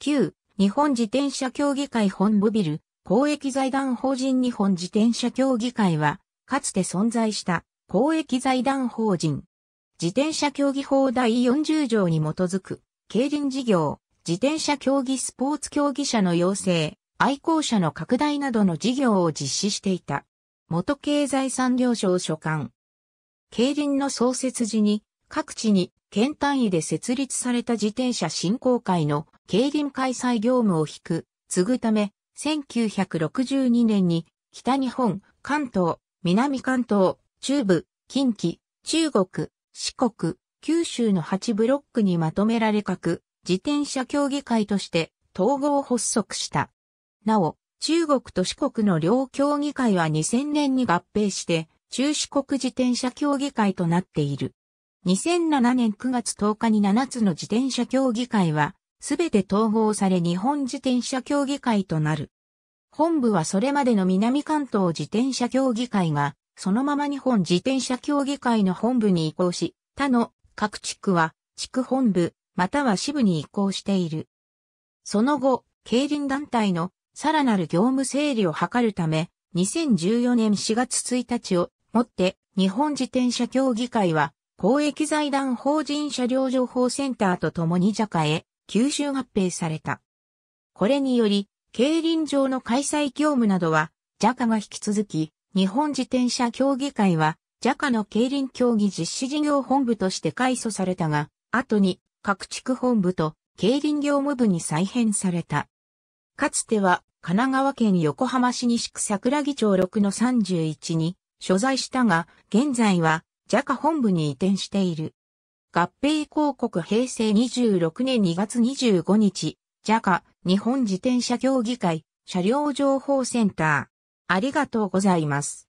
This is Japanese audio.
旧日本自転車協議会本部ビル、公益財団法人日本自転車協議会は、かつて存在した公益財団法人。自転車競技法第40条に基づく、競輪事業、自転車競技スポーツ競技者の養成、愛好者の拡大などの事業を実施していた。元経済産業省所管。競輪の創設時に、各地に県単位で設立された自転車振興会の競輪開催業務を引く、継ぐため、1962年に北日本、関東、南関東、中部、近畿、中国、四国、九州の8ブロックにまとめられ各自転車競技会として統合発足した。なお、中国と四国の両競技会は2000年に合併して中四国自転車競技会となっている。2007年9月10日に7つの自転車協議会は、すべて統合され日本自転車協議会となる。本部はそれまでの南関東自転車協議会が、そのまま日本自転車協議会の本部に移行し、他の各地区は地区本部、または支部に移行している。その後、競輪団体のさらなる業務整理を図るため、2014年4月1日をもって日本自転車協議会は公益財団法人車両情報センターと共に JACA へ吸収合併された。これにより、競輪場の開催業務などは JACA が引き続き、日本自転車協議会は JACA の競輪競技実施事業本部として改組されたが、後に各地区本部と競輪業務部に再編された。かつては神奈川県横浜市西区桜木町6の31に所在したが、現在は j a カ a 本部に移転している。合併広告平成26年2月25日、j a カ a 日本自転車協議会車両情報センター。ありがとうございます。